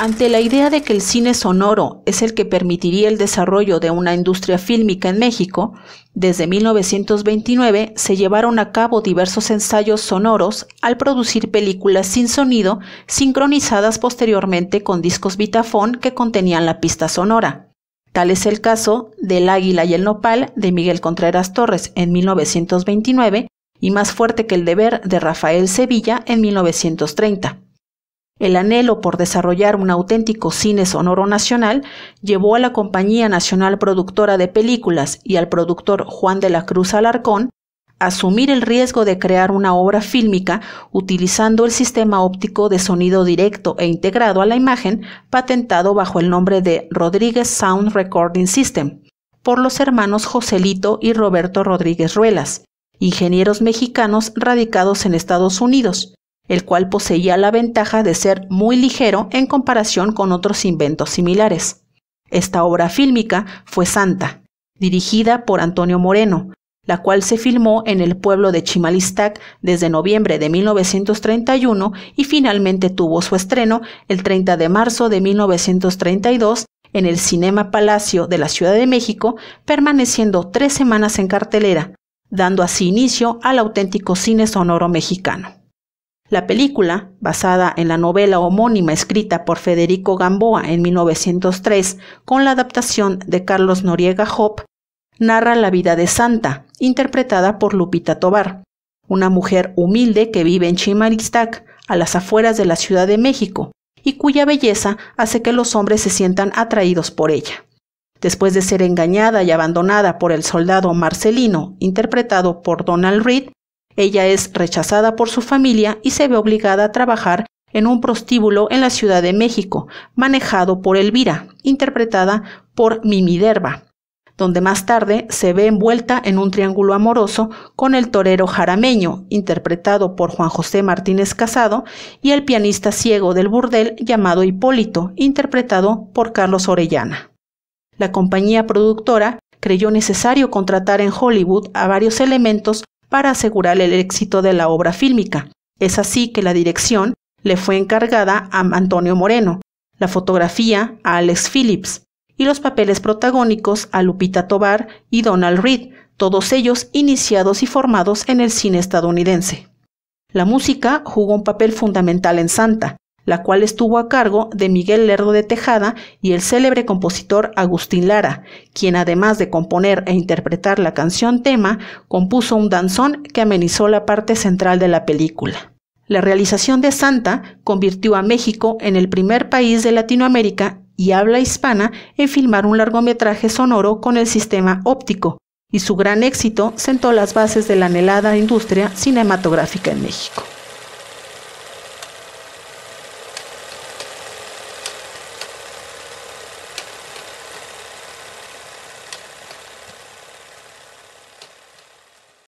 Ante la idea de que el cine sonoro es el que permitiría el desarrollo de una industria fílmica en México, desde 1929 se llevaron a cabo diversos ensayos sonoros al producir películas sin sonido sincronizadas posteriormente con discos Vitafón que contenían la pista sonora. Tal es el caso del Águila y el Nopal de Miguel Contreras Torres en 1929 y Más fuerte que el deber de Rafael Sevilla en 1930. El anhelo por desarrollar un auténtico cine sonoro nacional llevó a la Compañía Nacional Productora de Películas y al productor Juan de la Cruz Alarcón a asumir el riesgo de crear una obra fílmica utilizando el sistema óptico de sonido directo e integrado a la imagen patentado bajo el nombre de Rodríguez Sound Recording System por los hermanos Joselito y Roberto Rodríguez Ruelas, ingenieros mexicanos radicados en Estados Unidos el cual poseía la ventaja de ser muy ligero en comparación con otros inventos similares. Esta obra fílmica fue Santa, dirigida por Antonio Moreno, la cual se filmó en el pueblo de Chimalistac desde noviembre de 1931 y finalmente tuvo su estreno el 30 de marzo de 1932 en el Cinema Palacio de la Ciudad de México, permaneciendo tres semanas en cartelera, dando así inicio al auténtico cine sonoro mexicano. La película, basada en la novela homónima escrita por Federico Gamboa en 1903, con la adaptación de Carlos Noriega Hop, narra la vida de Santa, interpretada por Lupita Tobar, una mujer humilde que vive en Chimaristac, a las afueras de la Ciudad de México, y cuya belleza hace que los hombres se sientan atraídos por ella. Después de ser engañada y abandonada por el soldado Marcelino, interpretado por Donald Reed, ella es rechazada por su familia y se ve obligada a trabajar en un prostíbulo en la Ciudad de México, manejado por Elvira, interpretada por Mimi Derba, donde más tarde se ve envuelta en un triángulo amoroso con el torero jarameño, interpretado por Juan José Martínez Casado, y el pianista ciego del burdel llamado Hipólito, interpretado por Carlos Orellana. La compañía productora creyó necesario contratar en Hollywood a varios elementos para asegurar el éxito de la obra fílmica. Es así que la dirección le fue encargada a Antonio Moreno, la fotografía a Alex Phillips y los papeles protagónicos a Lupita Tobar y Donald Reed, todos ellos iniciados y formados en el cine estadounidense. La música jugó un papel fundamental en Santa, la cual estuvo a cargo de Miguel Lerdo de Tejada y el célebre compositor Agustín Lara, quien además de componer e interpretar la canción tema, compuso un danzón que amenizó la parte central de la película. La realización de Santa convirtió a México en el primer país de Latinoamérica y habla hispana en filmar un largometraje sonoro con el sistema óptico, y su gran éxito sentó las bases de la anhelada industria cinematográfica en México.